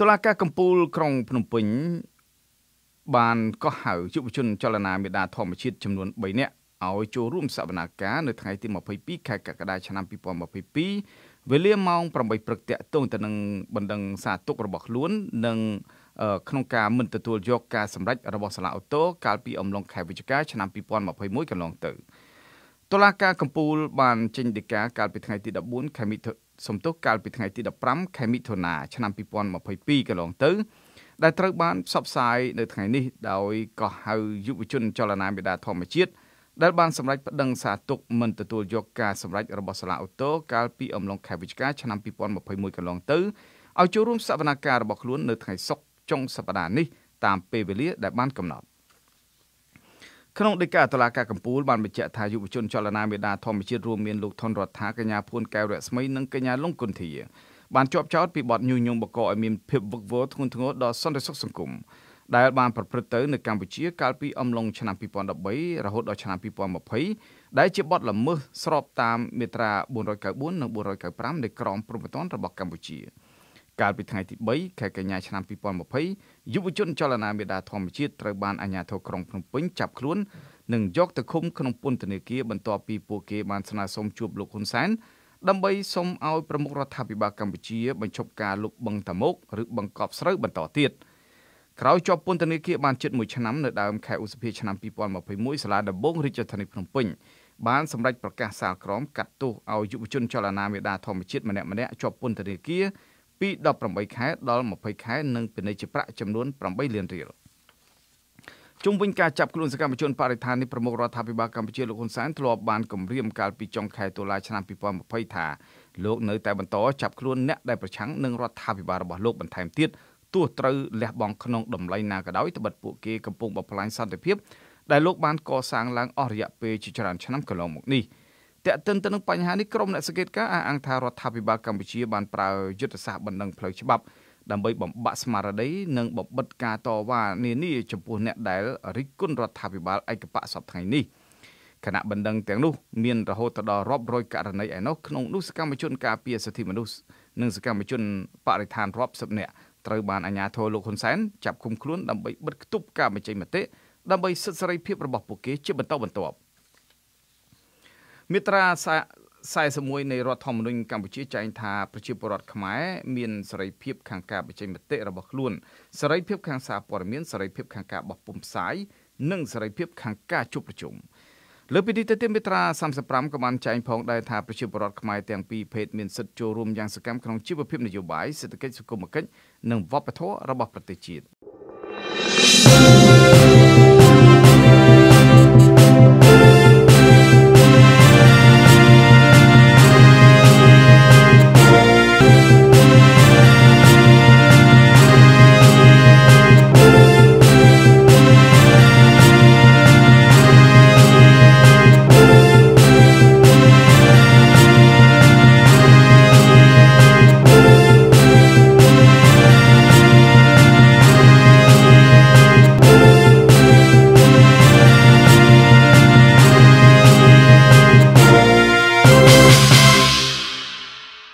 តុលាការកំពូលក្រុងភ្នំពេញបានកោះហៅយុវជនចលនាមេដាធម្មជាតិចំនួន3នាក់ឲ្យចូលរួមសវនាការនៅថ្ងៃទី22ខែកក្កដាឆ្នាំ2022វេលាម៉ោង8ព្រឹកតាក់ទងទៅនឹងបណ្ដឹងសារទុករបស់ខ្លួននិងក្នុងការមិនទទួលយកការសម្រេចរបស់សាលាអូតូកាលពីអំឡុងខែវិច្ឆិកាឆ្នាំ2021កន្លងទៅតុលាការកំពូលបានចេញដីកាកាលពីថ្ងៃទី14ខែមិថុសំទុះកាលពីថ្ងៃទី15ខែមិថុនាឆ្នាំ2022កន្លងទៅដែលត្រូវបានផ្សព្វផ្សាយនៅថ្ងៃនេះដោយកោះហៅយុវជនចលនាមេដាធម្មជាតិដែលបានសម្រេចប្តឹងសារទុកមិនទទួលយកការសម្រេចរបស់សាលាឧទ្ធរកាលពីអំឡុងខែវិច្ឆិកា ឆ្នាំ2021កន្លងទៅឲ្យចូលរួមសវនាការរបស់ខ្លួននៅថ្ងៃសុក្រចុងសប្តាហ៍នេះតាមពេលវេលា ដែលបានកំណត់ក្នុងដីកាតុលាការកំពូលបានបញ្ជាក់ថាយុវជនចលនាមេដាធម្មជាតិរួមមានលោកថនរដ្ឋាកញ្ញាភួនកែវរស្មីនិងកញ្ញាលងគុនធា បានជាប់ចោទពីបទញុះញង់បកកឲ្យមានភាពវឹកវរធ្ងន់ធ្ងរដល់សន្តិសុខសង្គមដែលបានប្រព្រឹត្តទៅនៅកម្ពុជា កាលពីអំឡុងឆ្នាំ2013រហូតដល់ឆ្នាំ2020ដែលជាបទល្មើសស្របតាមមាត្រា494និង495នៃក្រមព្រហ្មទណ្ឌរបស់កម្ពុជា។កាលពីថ្ងៃទី3ខែកញ្ញាឆ្នាំ2020យុវជនចលនាមេដា ធម្មជាតិត្រូវបានអាជ្ញាធរក្រុងភ្នំពេញចាប់ខ្លួននិងយកទៅឃុំក្នុងពន្ធនាគារបន្ទាប់ពីពួកគេបានស្នើសុំជួបលោកហ៊ុនសែនដើម្បីសុំឲ្យប្រមុខរដ្ឋាភិបាលកម្ពុជាបញ្ឈប់ការលុបបង្កតាមមុខឬបង្កប់ស្រូវបន្តទៀតក្រោយជាប់ពន្ធនាគារបានជិត1ឆ្នាំនៅដើមខែឧសភាឆ្នាំ2021សាលាដំបងរាជធានីភ្នំពេញបានសម្រេចប្រកាសសាលក្រមកាត់ទោសឲ្យយុវជនចលនាមេដាធម្មជាតិម្នាក់ៗជាប់ពន្ធនាគារពី18ខែដល់20ខែនិងពាណិជ្ជប្រាក់ចំនួន8លានរៀលជុំវិញការចាប់ខ្លួនសកម្មជនបរិស្ថាននេះប្រមុខរដ្ឋាភិបាលកម្ពុជាលោកហ៊ុនសែនធ្លាប់បានគម្រាម កាលពីចុងខែតុលាឆ្នាំ2020ថាលោកនៅតែបន្តចាប់ខ្លួនអ្នកដែលប្រឆាំងនឹងរដ្ឋាភិបាលរបស់លោកបន្ថែមទៀតទោះត្រូវលះបង់ក្នុងតម្លៃណាក៏ដោយត្បិតពួកគេកំពុងបំផ្លាញសន្តិភាពដែលលោកបាន កសាងឡើងអស់រយៈពេលជាច្រើនឆ្នាំកន្លងមកនេះ។តែកទិនទៅនឹងបញ្ហានេះក្រមអ្នកសង្កេតការអះអាងថារដ្ឋាភិបាលកម្ពុជាបានប្រើយុទ្ធសាស្ត្របណ្ដឹងផ្លូវច្បាប់ដើម្បីបំបាក់ស្មារតីនិងបំបិតការតវ៉ានានាចំពោះអ្នកដែលរិះគន់រដ្ឋាភិបាលឯកបៈសពថ្ងៃនេះគណៈបណ្ដឹងទាំងនោះមានរហូតដល់រាប់រយករណីឯណោះក្នុងនោះសកម្មជនការពារសិទ្ធិមនុស្សនិងសកម្មជនបរិស្ថានរាប់សិបនាក់ត្រូវបានអាជ្ញាធរលោកហ៊ុនសែនចាប់ឃុំខ្លួនដើម្បីបិទគប់ការបញ្ចេញមតិដើម្បីសិទ្ធិសេរីភាពរបស់ពួកគេជាបន្តបន្ទាប់មាត្រា41នៃរដ្ឋធម្មនុញ្ញកម្ពុជាចែងថាប្រជាពលរដ្ឋខ្មែរមានសេរីភាពខាងការបញ្ចេញមតិរបស់ខ្លួនសេរីភាពខាងសារព័ត៌មានសេរីភាពខាងការបោះពុម្ពផ្សាយនិងសេរីភាពខាងការជួបប្រជុំលើពីនេះទៅទៀតមាត្រា35ក៏បានចែងផងដែរថាប្រជាពលរដ្ឋខ្មែរទាំងពីរភេទមានសិទ្ធិចូលរួមយ៉ាងសកម្មក្នុងជីវភាពនយោបាយសេដ្ឋកិច្ចសង្គមគិច្ចនិងវប្បធម៌របស់ប្រទេសជាតិ